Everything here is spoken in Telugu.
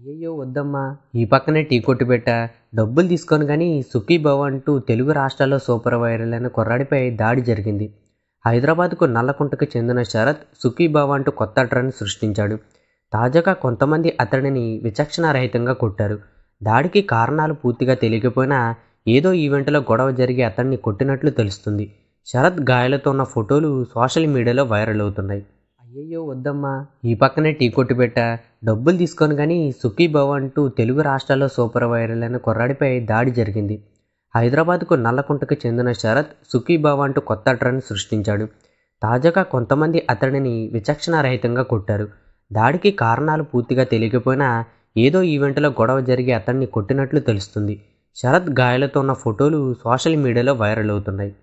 అయ్యయ్యో వద్దమ్మా ఈ పక్కనే టీ కొట్టు పెట్టా డబ్బులు తీసుకొని కానీ సుఖీభవ్ అంటూ తెలుగు రాష్ట్రాల్లో సూపర్ వైరల్ అయిన కుర్రాడిపై దాడి జరిగింది హైదరాబాద్కు నల్లకుంటకు చెందిన శరత్ సుఖీ సుఖీభావ్ అంటూ కొత్త ట్రెండ్ సృష్టించాడు తాజాగా కొంతమంది అతడిని విచక్షణారహితంగా కొట్టారు దాడికి కారణాలు పూర్తిగా తెలియకపోయినా ఏదో ఈవెంట్లో గొడవ జరిగి అతన్ని కొట్టినట్లు తెలుస్తుంది శరత్ గాయాలతో ఉన్న ఫోటోలు సోషల్ మీడియాలో వైరల్ అవుతున్నాయి అయ్యయ్యో వద్దమ్మా ఈ పక్కనే టీ కొట్టు పెట్టా డబ్బులు తీసుకొని కానీ సుఖీ సుఖీభవ అంటూ తెలుగు రాష్ట్రాల్లో సూపర్ వైరల్ అయిన కుర్రాడిపై దాడి జరిగింది హైదరాబాద్కు నల్లకుంటకు చెందిన శరత్ సుఖీ సుఖీభవ అంటూ కొత్త ట్రెండ్ సృష్టించాడు తాజాగా కొంతమంది అతడిని విచక్షణారహితంగా కొట్టారు దాడికి కారణాలు పూర్తిగా తెలియకపోయినా ఏదో ఈవెంట్లో గొడవ జరిగి అతన్ని కొట్టినట్లు తెలుస్తుంది శరత్ గాయాలతో ఉన్న ఫోటోలు సోషల్ మీడియాలో వైరల్ అవుతున్నాయి